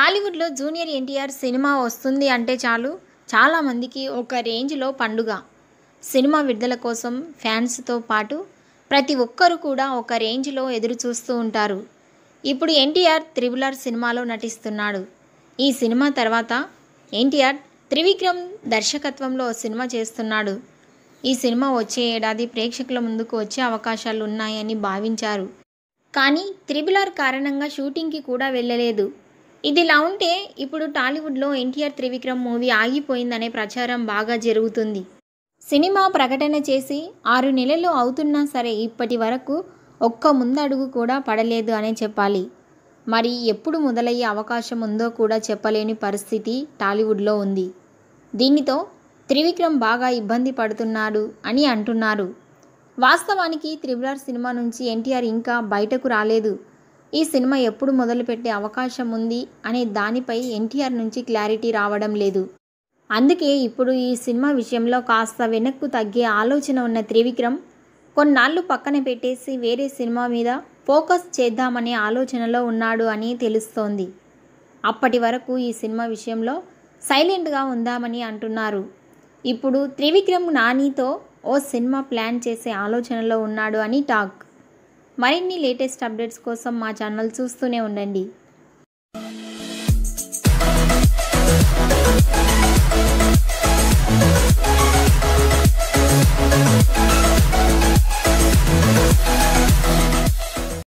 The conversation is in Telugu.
టాలీవుడ్లో జూనియర్ ఎన్టీఆర్ సినిమా వస్తుంది అంటే చాలు చాలామందికి ఒక రేంజ్లో పండుగ సినిమా విడుదల కోసం ఫ్యాన్స్తో పాటు ప్రతి ఒక్కరూ కూడా ఒక రేంజ్లో ఎదురు చూస్తూ ఉంటారు ఇప్పుడు ఎన్టీఆర్ త్రిబులర్ సినిమాలో నటిస్తున్నాడు ఈ సినిమా తర్వాత ఎన్టీఆర్ త్రివిక్రమ్ దర్శకత్వంలో సినిమా చేస్తున్నాడు ఈ సినిమా వచ్చే ఏడాది ప్రేక్షకుల ముందుకు వచ్చే అవకాశాలు ఉన్నాయని భావించారు కానీ త్రిబులర్ కారణంగా షూటింగ్కి కూడా వెళ్ళలేదు ఇదిలా ఉంటే ఇప్పుడు టాలీవుడ్లో ఎన్టీఆర్ త్రివిక్రమ్ మూవీ ఆగిపోయిందనే ప్రచారం బాగా జరుగుతుంది సినిమా ప్రకటన చేసి ఆరు నెలలు అవుతున్నా సరే ఇప్పటి వరకు ఒక్క ముందడుగు కూడా పడలేదు అనే చెప్పాలి మరి ఎప్పుడు మొదలయ్యే అవకాశం ఉందో కూడా చెప్పలేని పరిస్థితి టాలీవుడ్లో ఉంది దీనితో త్రివిక్రమ్ బాగా ఇబ్బంది పడుతున్నాడు అని అంటున్నారు వాస్తవానికి త్రిబులర్ సినిమా నుంచి ఎన్టీఆర్ ఇంకా బయటకు రాలేదు ఈ సినిమా ఎప్పుడు మొదలుపెట్టే అవకాశం ఉంది అనే దానిపై ఎన్టీఆర్ నుంచి క్లారిటీ రావడం లేదు అందుకే ఇప్పుడు ఈ సినిమా విషయంలో కాస్త వెనక్కు తగ్గే ఆలోచన ఉన్న త్రివిక్రమ్ కొన్నాళ్ళు పక్కన పెట్టేసి వేరే సినిమా మీద ఫోకస్ చేద్దామనే ఆలోచనలో ఉన్నాడు అని తెలుస్తోంది అప్పటి వరకు ఈ సినిమా విషయంలో సైలెంట్గా ఉందామని అంటున్నారు ఇప్పుడు త్రివిక్రమ్ నానితో ఓ సినిమా ప్లాన్ చేసే ఆలోచనలో ఉన్నాడు అని టాక్ మరిన్ని లేటెస్ట్ అప్డేట్స్ కోసం మా ఛానల్ చూస్తూనే ఉండండి